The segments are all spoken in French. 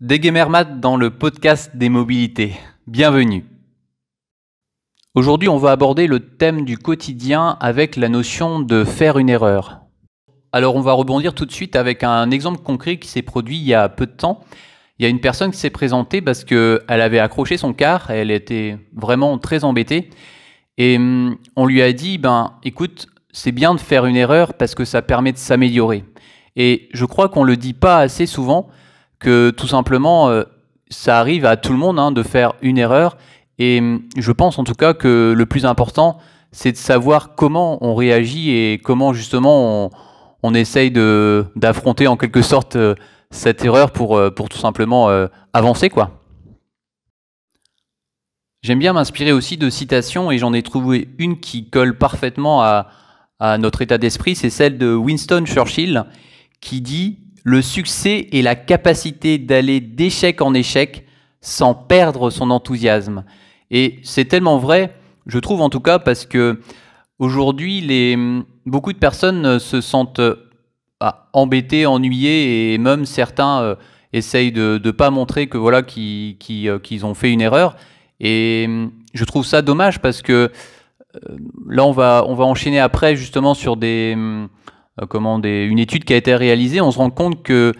Des Gamermat dans le podcast des mobilités. Bienvenue. Aujourd'hui, on va aborder le thème du quotidien avec la notion de faire une erreur. Alors, on va rebondir tout de suite avec un exemple concret qui s'est produit il y a peu de temps. Il y a une personne qui s'est présentée parce qu'elle avait accroché son car, elle était vraiment très embêtée. Et hum, on lui a dit, ben écoute, c'est bien de faire une erreur parce que ça permet de s'améliorer. Et je crois qu'on ne le dit pas assez souvent, que tout simplement, euh, ça arrive à tout le monde hein, de faire une erreur. Et hum, je pense en tout cas que le plus important, c'est de savoir comment on réagit et comment justement on, on essaye d'affronter en quelque sorte euh, cette erreur pour, euh, pour tout simplement avancer. quoi. J'aime bien m'inspirer aussi de citations et j'en ai trouvé une qui colle parfaitement à notre état d'esprit, c'est celle de Winston Churchill qui dit le succès est la capacité d'aller d'échec en échec sans perdre son enthousiasme. Et c'est tellement vrai, je trouve en tout cas, parce que aujourd'hui, les, beaucoup de personnes euh, se sentent euh, bah, embêtées, ennuyées, et même certains euh, essayent de ne pas montrer que voilà qu'ils ont fait une erreur. Et hum, je trouve ça dommage parce que là, on va, on va enchaîner après justement sur des hum, euh, comment une étude qui a été réalisée, on se rend compte que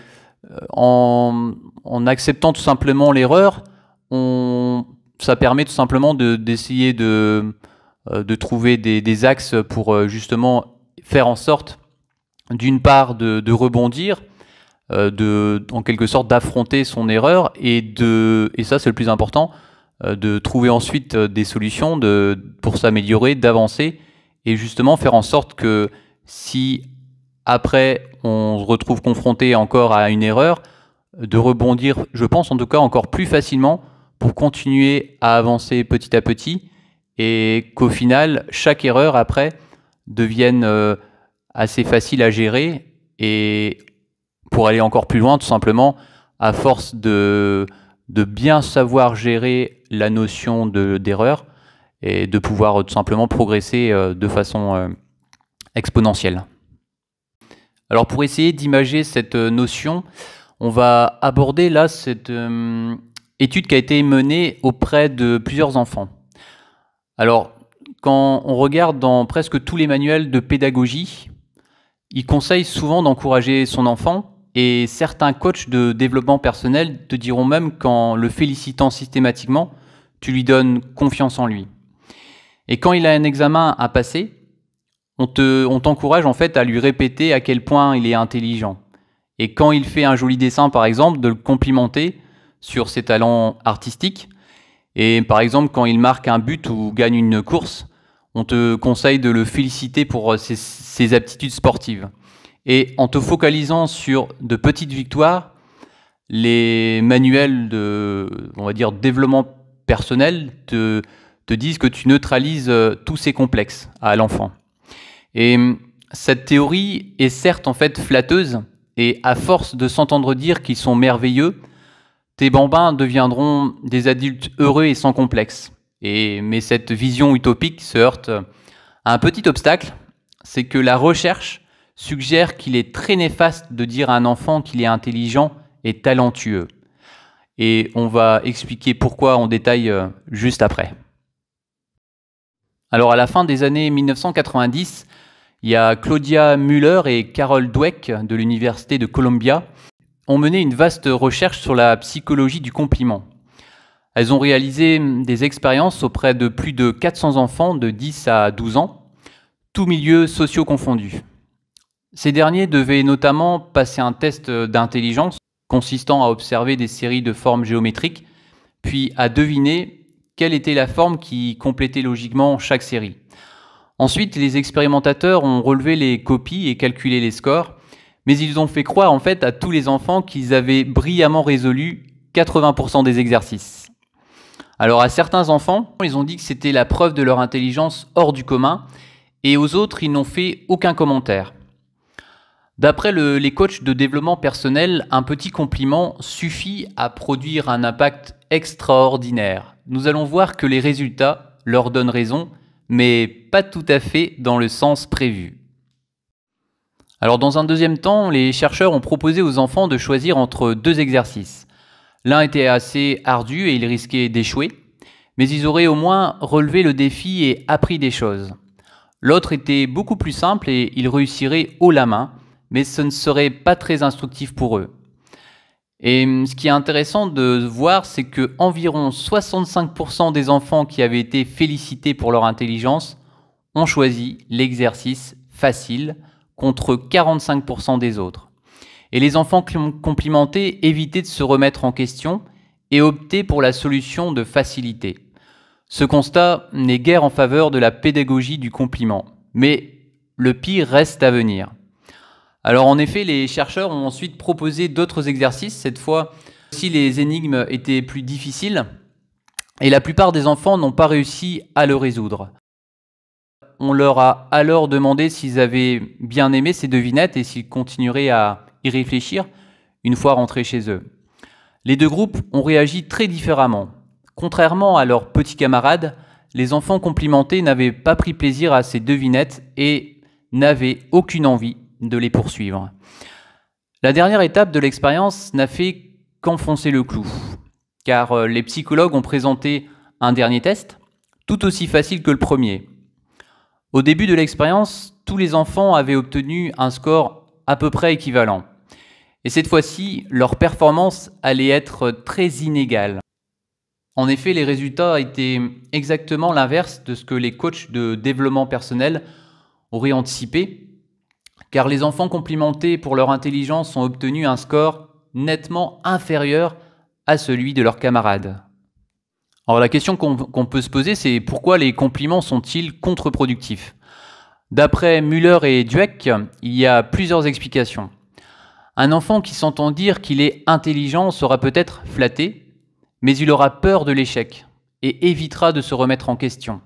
euh, en, acceptant tout simplement l'erreur, ça permet tout simplement d'essayer de, euh, de, trouver des, axes pour justement faire en sorte, d'une part, de, de rebondir, de, en quelque sorte d'affronter son erreur et de et ça c'est le plus important de trouver ensuite des solutions de, pour s'améliorer, d'avancer et justement faire en sorte que si après, on se retrouve confronté encore à une erreur, de rebondir, je pense en tout cas, encore plus facilement pour continuer à avancer petit à petit et qu'au final, chaque erreur après devienne euh, assez facile à gérer et pour aller encore plus loin, tout simplement, à force de, bien savoir gérer la notion d'erreur et de pouvoir tout simplement progresser euh, de façon euh, exponentielle. Alors pour essayer d'imager cette euh, notion, on va aborder là cette euh, étude qui a été menée auprès de plusieurs enfants. Alors quand on regarde dans presque tous les manuels de pédagogie, ils conseillent souvent d'encourager son enfant et certains coachs de développement personnel te diront même qu'en le félicitant systématiquement, tu lui donnes confiance en lui. Et quand il a un examen à passer, on t'encourage en fait à lui répéter à quel point il est intelligent. Et quand il fait un joli dessin, par exemple, de le complimenter sur ses talents artistiques. Et par exemple, quand il marque un but ou gagne une course, on te conseille de le féliciter pour euh, ses, aptitudes sportives. Et en te focalisant sur de petites victoires, les manuels de, on va dire, développement personnel te, te disent que tu neutralises euh, tous ces complexes à l'enfant. Et hum, cette théorie est certes en fait flatteuse, et à force de s'entendre dire qu'ils sont merveilleux, tes bambins deviendront des adultes heureux et sans complexe. Et, mais cette vision utopique se heurte à un petit obstacle, c'est que la recherche suggère qu'il est très néfaste de dire à un enfant qu'il est intelligent et talentueux. Et on va expliquer pourquoi en détail euh, juste après. Alors à la fin des années 1990, il y a Claudia Müller et Carol Dweck de l'Université de Columbia ont mené une vaste recherche sur la psychologie du compliment. Elles ont réalisé des expériences auprès de plus de 400 enfants de 10 à 12 ans, tous milieux sociaux confondus. Ces derniers devaient notamment passer un test d'intelligence consistant à observer des séries de formes géométriques, puis à deviner quelle était la forme qui complétait logiquement chaque série. Ensuite, les expérimentateurs ont relevé les copies et calculé les scores, mais ils ont fait croire en fait à tous les enfants qu'ils avaient brillamment résolu 80% des exercices. Alors à certains enfants, ils ont dit que c'était la preuve de leur intelligence hors du commun, et aux autres, ils n'ont fait aucun commentaire. D'après les coachs de développement personnel, un petit compliment suffit à produire un impact extraordinaire nous allons voir que les résultats leur donnent raison, mais pas tout à fait dans le sens prévu. Alors dans un deuxième temps, les chercheurs ont proposé aux enfants de choisir entre deux exercices. L'un était assez ardu et ils risquaient d'échouer, mais ils auraient au moins relevé le défi et appris des choses. L'autre était beaucoup plus simple et ils réussiraient haut la main, mais ce ne serait pas très instructif pour eux. Et hum, ce qui est intéressant de voir, c'est que environ 65% des enfants qui avaient été félicités pour leur intelligence ont choisi l'exercice facile contre 45% des autres. Et les enfants qui complimentés évitaient de se remettre en question et optaient pour la solution de facilité. Ce constat n'est guère en faveur de la pédagogie du compliment, mais le pire reste à venir. Alors en effet, les chercheurs ont ensuite proposé d'autres exercices, cette fois si les énigmes étaient plus difficiles, et la plupart des enfants n'ont pas réussi à le résoudre. On leur a alors demandé s'ils avaient bien aimé ces devinettes et s'ils continueraient à y réfléchir une fois rentrés chez eux. Les deux groupes ont réagi très différemment. Contrairement à leurs petits camarades, les enfants complimentés n'avaient pas pris plaisir à ces devinettes et n'avaient aucune envie de les poursuivre. La dernière étape de l'expérience n'a fait qu'enfoncer le clou, car euh, les psychologues ont présenté un dernier test, tout aussi facile que le premier. Au début de l'expérience, tous les enfants avaient obtenu un score à peu près équivalent. Et cette fois-ci, leur performance allait être très inégale. En effet, les résultats étaient exactement l'inverse de ce que les coachs de développement personnel auraient anticipé car les enfants complimentés pour leur intelligence ont obtenu un score nettement inférieur à celui de leurs camarades. Alors la question qu'on peut se poser, c'est pourquoi les compliments sont-ils contre-productifs D'après Müller et Dweck, il y a plusieurs explications. Un enfant qui s'entend dire qu'il est intelligent sera peut-être flatté, mais il aura peur de l'échec et évitera de se remettre en question.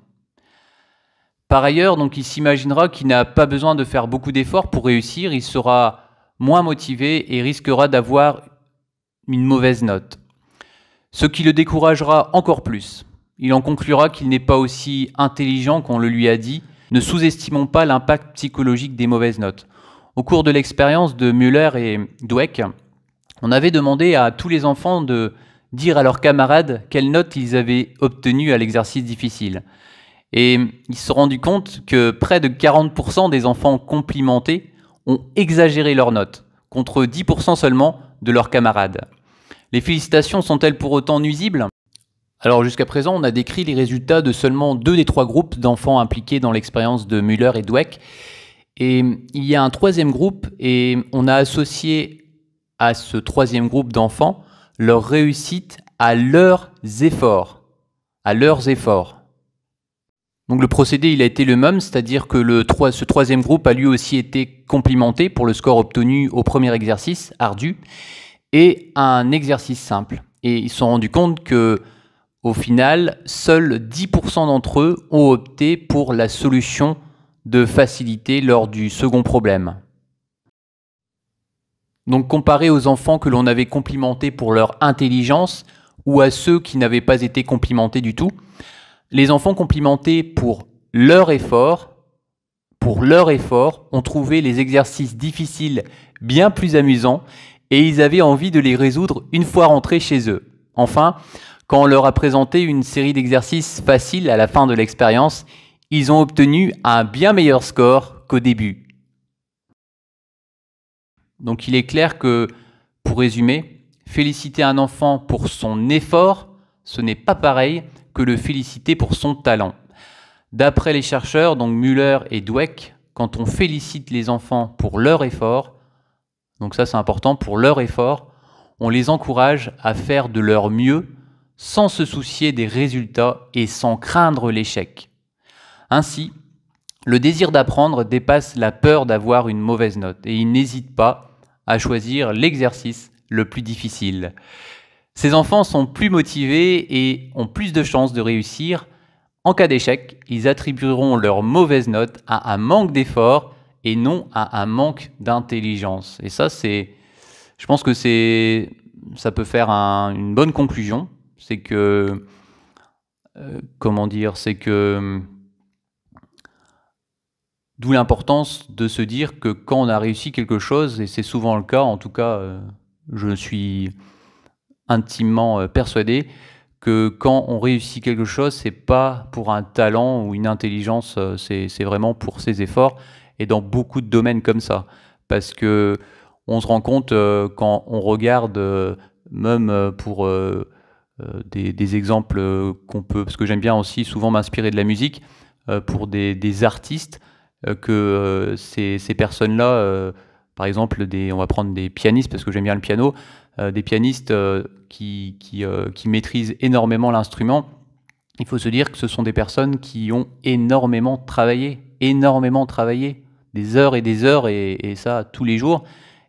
Par ailleurs, donc, il s'imaginera qu'il n'a pas besoin de faire beaucoup d'efforts pour réussir, il sera moins motivé et risquera d'avoir une mauvaise note, ce qui le découragera encore plus. Il en conclura qu'il n'est pas aussi intelligent qu'on le lui a dit. Ne sous-estimons pas l'impact psychologique des mauvaises notes. Au cours de l'expérience de Müller et Dweck, on avait demandé à tous les enfants de dire à leurs camarades quelles notes ils avaient obtenues à l'exercice difficile. Et ils se sont rendus compte que près de 40% des enfants complimentés ont exagéré leurs notes, contre 10% seulement de leurs camarades. Les félicitations sont-elles pour autant nuisibles Alors jusqu'à présent, on a décrit les résultats de seulement deux des trois groupes d'enfants impliqués dans l'expérience de Müller et Dweck. Et il y a un troisième groupe et on a associé à ce troisième groupe d'enfants leur réussite à leurs efforts. À leurs efforts. Donc le procédé, il a été le même, c'est-à-dire que le ce troisième groupe a lui aussi été complimenté pour le score obtenu au premier exercice, ardu, et un exercice simple. Et ils se sont rendus compte que, au final, seuls 10% d'entre eux ont opté pour la solution de facilité lors du second problème. Donc comparé aux enfants que l'on avait complimentés pour leur intelligence ou à ceux qui n'avaient pas été complimentés du tout, les enfants complimentés pour leur effort, pour leur effort, ont trouvé les exercices difficiles bien plus amusants et ils avaient envie de les résoudre une fois rentrés chez eux. Enfin, quand on leur a présenté une série d'exercices faciles à la fin de l'expérience, ils ont obtenu un bien meilleur score qu'au début. Donc il est clair que, pour résumer, féliciter un enfant pour son effort, ce n'est pas pareil que le féliciter pour son talent. D'après les chercheurs, donc Muller et Dweck, quand on félicite les enfants pour leur effort, donc ça c'est important, pour leur effort, on les encourage à faire de leur mieux sans se soucier des résultats et sans craindre l'échec. Ainsi, le désir d'apprendre dépasse la peur d'avoir une mauvaise note et ils n'hésitent pas à choisir l'exercice le plus difficile. Ces enfants sont plus motivés et ont plus de chances de réussir. En cas d'échec, ils attribueront leur mauvaise note à un manque d'effort et non à un manque d'intelligence. Et ça, c'est, je pense que c'est, ça peut faire une bonne conclusion. C'est que, euh, comment dire, c'est que, d'où l'importance de se dire que quand on a réussi quelque chose, et c'est souvent le cas, en tout cas, euh, je suis intimement euh, persuadé que quand on réussit quelque chose, c'est pas pour un talent ou une intelligence, euh, c'est vraiment pour ses efforts. Et dans beaucoup de domaines comme ça, parce que on se rend compte euh, quand on regarde, même pour des, exemples qu'on peut, parce que j'aime bien aussi souvent m'inspirer de la musique pour des, artistes, que ces, ces personnes-là par exemple, on va prendre des pianistes, parce que j'aime bien le piano, euh, des pianistes euh, euh, qui, maîtrisent énormément l'instrument, il faut se dire que ce sont des personnes qui ont énormément travaillé, énormément travaillé, des heures et des heures, et, ça tous les jours,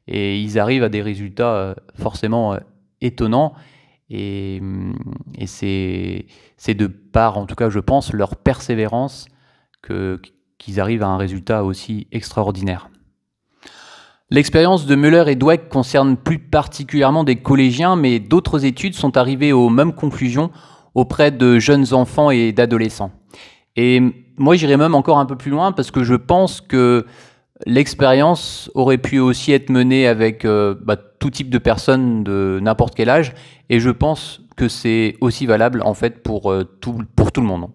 et ils arrivent à des résultats forcément étonnants, et, mm, c'est de par, en tout cas je pense, leur persévérance qu'ils arrivent à un résultat aussi extraordinaire. L'expérience de Müller et Dweck concerne plus particulièrement des collégiens, mais d'autres études sont arrivées aux mêmes conclusions auprès de jeunes enfants et d'adolescents. Et moi, j'irai même encore un peu plus loin parce que je pense que l'expérience aurait pu aussi être menée avec euh, bah, tout type de personnes de n'importe quel âge, et je pense que c'est aussi valable en fait pour, euh, tout, pour tout le monde.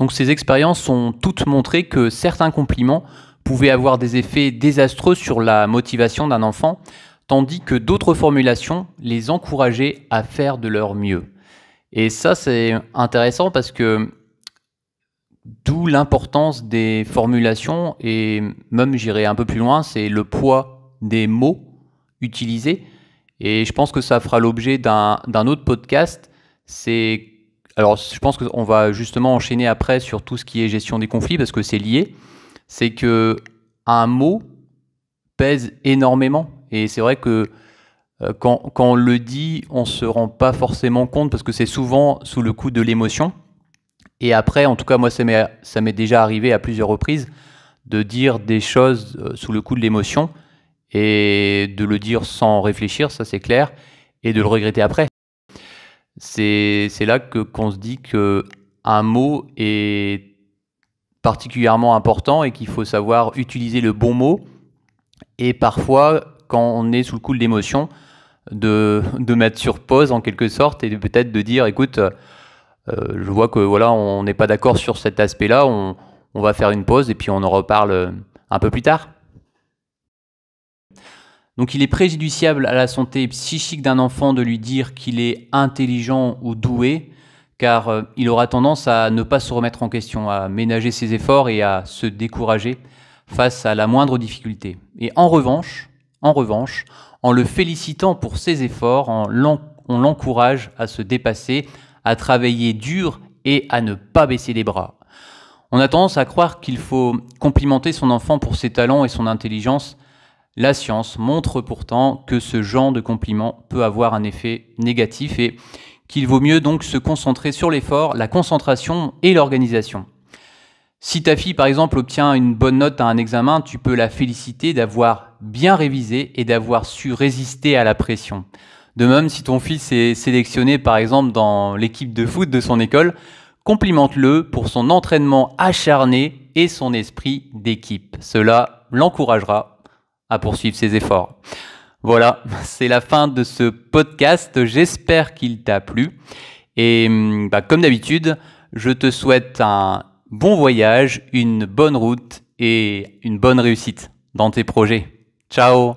Donc ces expériences ont toutes montré que certains compliments pouvaient avoir des effets désastreux sur la motivation d'un enfant, tandis que d'autres formulations les encourageaient à faire de leur mieux. Et ça, c'est intéressant parce que d'où l'importance des formulations et même, j'irai un peu plus loin, c'est le poids des mots utilisés. Et je pense que ça fera l'objet d'un autre podcast. C'est alors, je pense qu'on va justement enchaîner après sur tout ce qui est gestion des conflits parce que c'est lié c'est que un mot pèse énormément. Et c'est vrai que euh, quand, on le dit, on ne se rend pas forcément compte parce que c'est souvent sous le coup de l'émotion. Et après, en tout cas, moi, ça m'est déjà arrivé à plusieurs reprises de dire des choses euh, sous le coup de l'émotion et de le dire sans réfléchir, ça c'est clair, et de le regretter après. C'est là qu'on se dit qu'un mot est particulièrement important et qu'il faut savoir utiliser le bon mot. Et parfois, quand on est sous le coup de l'émotion, de, mettre sur pause en quelque sorte et peut-être de dire écoute, euh, je vois que voilà, on n'est pas d'accord sur cet aspect-là, on, on, va faire une pause et puis on en reparle euh, un peu plus tard. Donc il est préjudiciable à la santé psychique d'un enfant de lui dire qu'il est intelligent ou doué car euh, il aura tendance à ne pas se remettre en question, à ménager ses efforts et à se décourager face à la moindre difficulté. Et en revanche, en revanche, en le félicitant pour ses efforts, en on l'encourage à se dépasser, à travailler dur et à ne pas baisser les bras. On a tendance à croire qu'il faut complimenter son enfant pour ses talents et son intelligence. La science montre pourtant que ce genre de compliment peut avoir un effet négatif et qu'il vaut mieux donc se concentrer sur l'effort, la concentration et l'organisation. Si ta fille, par exemple, obtient une bonne note à un examen, tu peux la féliciter d'avoir bien révisé et d'avoir su résister à la pression. De même, si ton fils est sélectionné, par exemple, dans l'équipe de foot de son école, complimente-le pour son entraînement acharné et son esprit d'équipe. Cela l'encouragera à poursuivre ses efforts. Voilà, c'est la fin de ce podcast. J'espère qu'il t'a plu. Et mm, bah, comme d'habitude, je te souhaite un bon voyage, une bonne route et une bonne réussite dans tes projets. Ciao